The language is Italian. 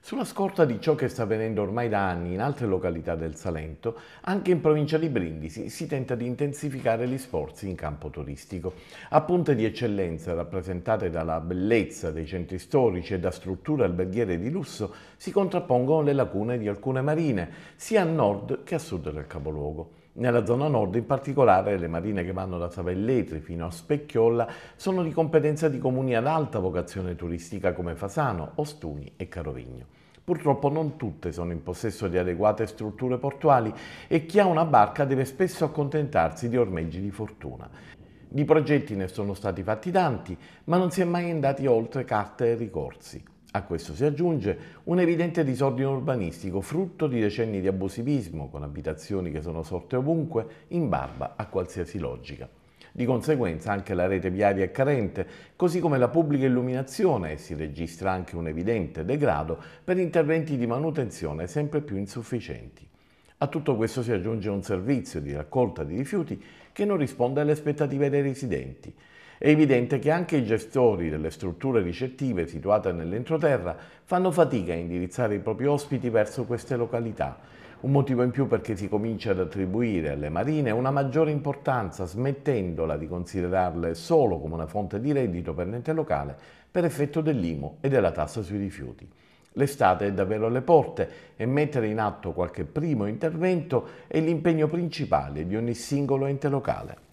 Sulla scorta di ciò che sta avvenendo ormai da anni in altre località del Salento, anche in provincia di Brindisi si tenta di intensificare gli sforzi in campo turistico. A punte di eccellenza rappresentate dalla bellezza dei centri storici e da strutture alberghiere di lusso, si contrappongono le lacune di alcune marine, sia a nord che a sud del capoluogo. Nella zona nord in particolare le marine che vanno da Savelletri fino a Specchiolla sono di competenza di comuni ad alta vocazione turistica come Fasano, Ostuni e Carovigno. Purtroppo non tutte sono in possesso di adeguate strutture portuali e chi ha una barca deve spesso accontentarsi di ormeggi di fortuna. Di progetti ne sono stati fatti tanti, ma non si è mai andati oltre carte e ricorsi. A questo si aggiunge un evidente disordine urbanistico frutto di decenni di abusivismo, con abitazioni che sono sorte ovunque, in barba a qualsiasi logica. Di conseguenza anche la rete viaria è carente, così come la pubblica illuminazione e si registra anche un evidente degrado per interventi di manutenzione sempre più insufficienti. A tutto questo si aggiunge un servizio di raccolta di rifiuti che non risponde alle aspettative dei residenti. È evidente che anche i gestori delle strutture ricettive situate nell'entroterra fanno fatica a indirizzare i propri ospiti verso queste località. Un motivo in più perché si comincia ad attribuire alle marine una maggiore importanza, smettendola di considerarle solo come una fonte di reddito per l'ente locale per effetto dell'IMO e della tassa sui rifiuti. L'estate è davvero alle porte e mettere in atto qualche primo intervento è l'impegno principale di ogni singolo ente locale.